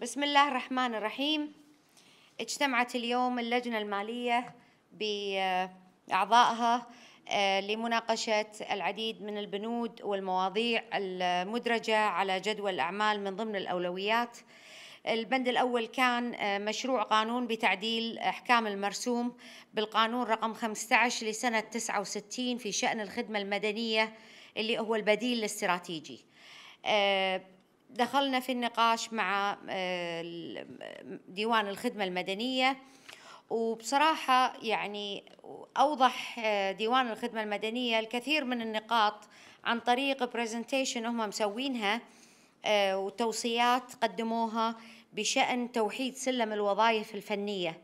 بسم الله الرحمن الرحيم اجتمعت اليوم اللجنة المالية بأعضائها آه، لمناقشة العديد من البنود والمواضيع المدرجة على جدول الأعمال من ضمن الأولويات البند الأول كان آه، مشروع قانون بتعديل أحكام المرسوم بالقانون رقم 15 لسنة 69 في شأن الخدمة المدنية اللي هو البديل الاستراتيجي آه، دخلنا في النقاش مع آه، ديوان الخدمة المدنية وبصراحة يعني أوضح آه، ديوان الخدمة المدنية الكثير من النقاط عن طريق برزنتيشن هم مسوينها آه، وتوصيات قدموها بشأن توحيد سلم الوظائف الفنية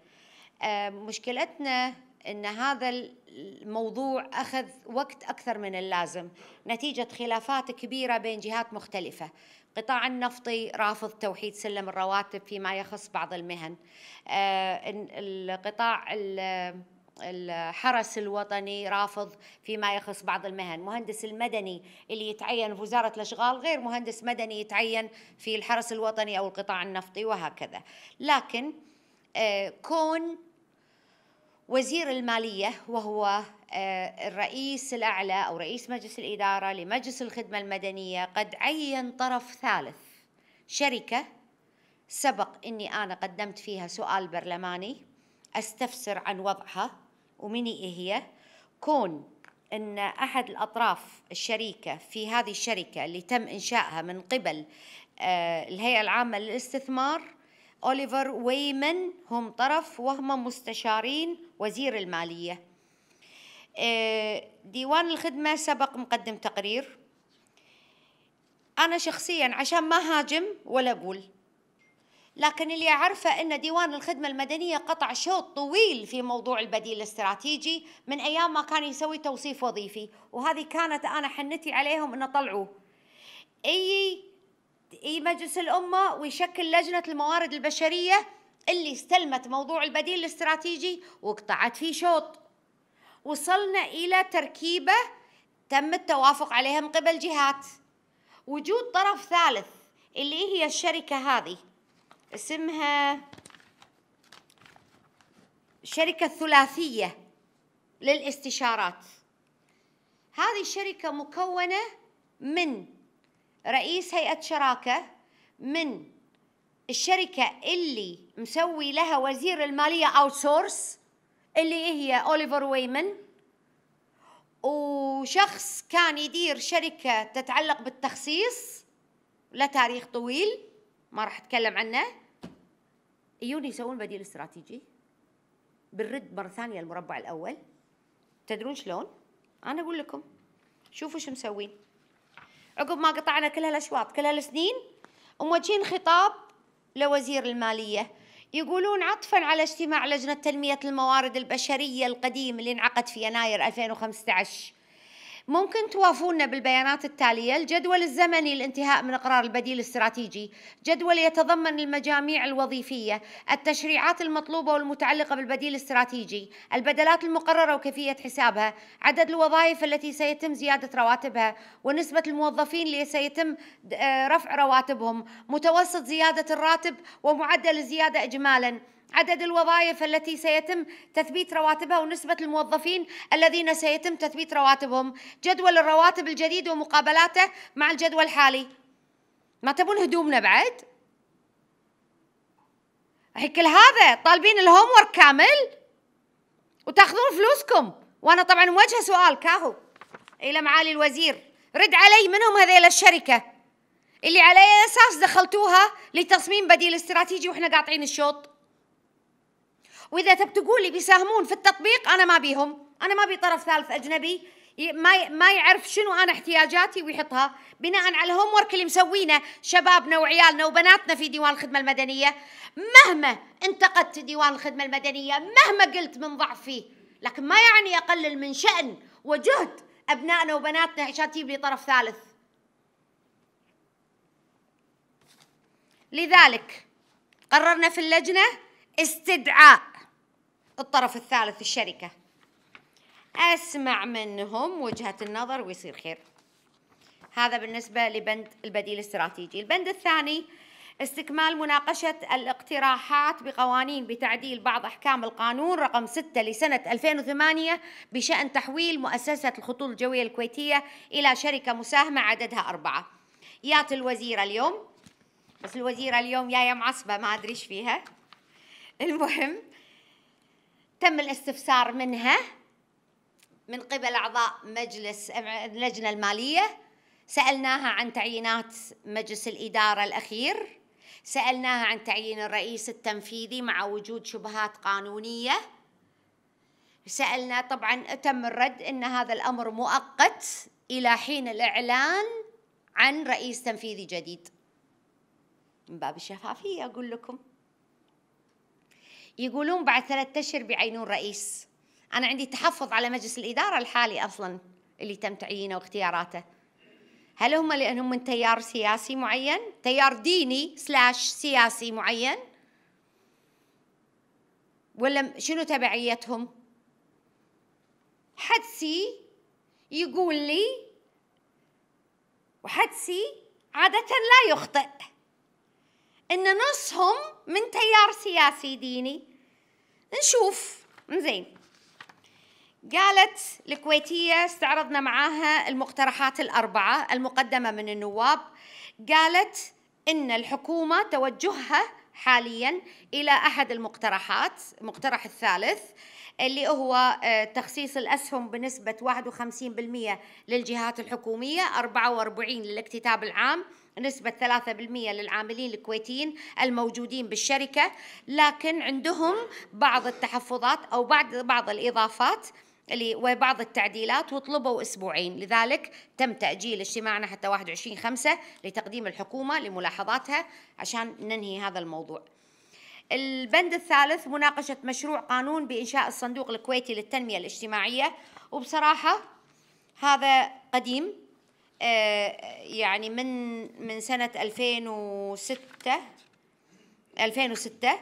مشكلتنا أن هذا الموضوع أخذ وقت أكثر من اللازم نتيجة خلافات كبيرة بين جهات مختلفة قطاع النفطي رافض توحيد سلم الرواتب فيما يخص بعض المهن آه، القطاع الحرس الوطني رافض فيما يخص بعض المهن مهندس المدني اللي يتعين في وزارة الأشغال غير مهندس مدني يتعين في الحرس الوطني أو القطاع النفطي وهكذا لكن آه، كون وزير المالية وهو آه، الرئيس الأعلى أو رئيس مجلس الإدارة لمجلس الخدمة المدنية قد عين طرف ثالث شركة سبق أني أنا قدمت فيها سؤال برلماني أستفسر عن وضعها ومن إيه هي كون أن أحد الأطراف الشريكة في هذه الشركة اللي تم إنشائها من قبل آه، الهيئة العامة للاستثمار أوليفر ويمن هم طرف وهم مستشارين وزير المالية آه، ديوان الخدمة سبق مقدم تقرير أنا شخصيا عشان ما هاجم ولا أقول لكن اللي أعرفه أن ديوان الخدمة المدنية قطع شوط طويل في موضوع البديل الاستراتيجي من أيام ما كان يسوي توصيف وظيفي وهذه كانت أنا حنتي عليهم أن طلعوه أي اي مجلس الامه ويشكل لجنه الموارد البشريه اللي استلمت موضوع البديل الاستراتيجي وقطعت فيه شوط وصلنا الى تركيبه تم التوافق عليها من قبل جهات وجود طرف ثالث اللي هي الشركه هذه اسمها الشركه الثلاثيه للاستشارات هذه الشركه مكونه من رئيس هيئة شراكة من الشركة اللي مسوي لها وزير المالية اوتسورس اللي هي اوليفر ويمن وشخص كان يدير شركة تتعلق بالتخصيص تاريخ طويل ما راح اتكلم عنه يجون يسوون بديل استراتيجي بنرد مره ثانيه المربع الاول تدرون شلون؟ انا اقول لكم شوفوا شو مسوين عقب ما قطعنا كل هالاشواط كل هالسنين وموجهين خطاب لوزير الماليه يقولون عطفا على اجتماع لجنه تنميه الموارد البشريه القديم اللي انعقد في يناير 2015 ممكن توافونا بالبيانات التالية الجدول الزمني لانتهاء من إقرار البديل الاستراتيجي جدول يتضمن المجاميع الوظيفية التشريعات المطلوبة والمتعلقة بالبديل الاستراتيجي البدلات المقررة وكيفية حسابها عدد الوظائف التي سيتم زيادة رواتبها ونسبة الموظفين اللي سيتم آه، رفع رواتبهم متوسط زيادة الراتب ومعدل الزيادة إجمالاً عدد الوظائف التي سيتم تثبيت رواتبها ونسبة الموظفين الذين سيتم تثبيت رواتبهم جدول الرواتب الجديد ومقابلاته مع الجدول الحالي ما تبون هدومنا بعد؟ كل هذا طالبين الهوم كامل وتاخذون فلوسكم وانا طبعا موجهه سؤال كاهو الى معالي الوزير رد علي منهم هذيل الشركه اللي على اي اساس دخلتوها لتصميم بديل استراتيجي واحنا قاطعين الشوط واذا تب لي بيساهمون في التطبيق انا ما بيهم انا ما بي طرف ثالث اجنبي ما ما يعرف شنو انا احتياجاتي ويحطها بناء على الهوم ورك اللي مسوينه شبابنا وعيالنا وبناتنا في ديوان الخدمه المدنيه مهما انتقدت ديوان الخدمه المدنيه مهما قلت من ضعف فيه لكن ما يعني اقلل من شان وجهد ابنائنا وبناتنا عشان تجيب لي طرف ثالث لذلك قررنا في اللجنه استدعاء الطرف الثالث الشركة أسمع منهم وجهة النظر ويصير خير هذا بالنسبة لبند البديل الاستراتيجي البند الثاني استكمال مناقشة الاقتراحات بقوانين بتعديل بعض أحكام القانون رقم 6 لسنة 2008 بشأن تحويل مؤسسة الخطوط الجوية الكويتية إلى شركة مساهمة عددها أربعة يات الوزيرة اليوم بس الوزيرة اليوم يا معصبة ما أدري إيش فيها المهم تم الاستفسار منها من قبل أعضاء مجلس اللجنة المالية سألناها عن تعيينات مجلس الإدارة الأخير سألناها عن تعيين الرئيس التنفيذي مع وجود شبهات قانونية سألنا طبعا تم الرد أن هذا الأمر مؤقت إلى حين الإعلان عن رئيس تنفيذي جديد من باب الشفافية أقول لكم يقولون بعد ثلاثة أشهر بيعينون رئيس أنا عندي تحفظ على مجلس الإدارة الحالي أصلا اللي تم تعيينه واختياراته هل هم لأنهم من تيار سياسي معين تيار ديني سلاش سياسي معين ولا شنو تبعيتهم حدسي يقول لي وحدسي عادة لا يخطئ ان نصهم من تيار سياسي ديني نشوف زين قالت الكويتية استعرضنا معاها المقترحات الأربعة المقدمة من النواب قالت إن الحكومة توجهها حاليا إلى أحد المقترحات المقترح الثالث اللي هو آه، تخصيص الأسهم بنسبة 51% للجهات الحكومية 44% للاكتتاب العام نسبة 3% للعاملين الكويتيين الموجودين بالشركة لكن عندهم بعض التحفظات أو بعض بعض الإضافات اللي وبعض التعديلات وطلبوا أسبوعين لذلك تم تأجيل اجتماعنا حتى 21 5 لتقديم الحكومة لملاحظاتها عشان ننهي هذا الموضوع البند الثالث مناقشة مشروع قانون بإنشاء الصندوق الكويتي للتنمية الاجتماعية وبصراحة هذا قديم آه، يعني من من سنة 2006 2006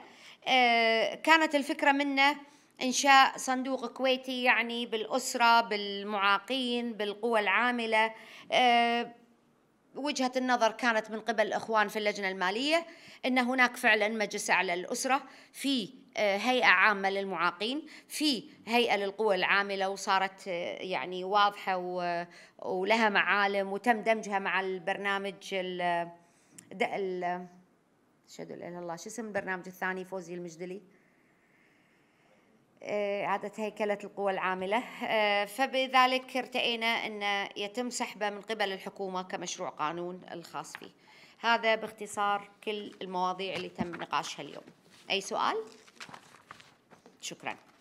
آه، كانت الفكرة منه إنشاء صندوق كويتي يعني بالأسرة بالمعاقين بالقوى العاملة آه، وجهة النظر كانت من قبل الإخوان في اللجنة المالية أن هناك فعلا مجلس أعلى للأسرة في آه، هيئة عامة للمعاقين في هيئة للقوى العاملة وصارت آه، يعني واضحة ولها معالم وتم دمجها مع البرنامج ال ال شهدوا الله شو اسم البرنامج الثاني فوزي المجدلي إعادة آه، هيكلة القوى العاملة آه، فبذلك ارتئينا أن يتم سحبه من قبل الحكومة كمشروع قانون الخاص به هذا باختصار كل المواضيع اللي تم نقاشها اليوم أي سؤال؟ شكراً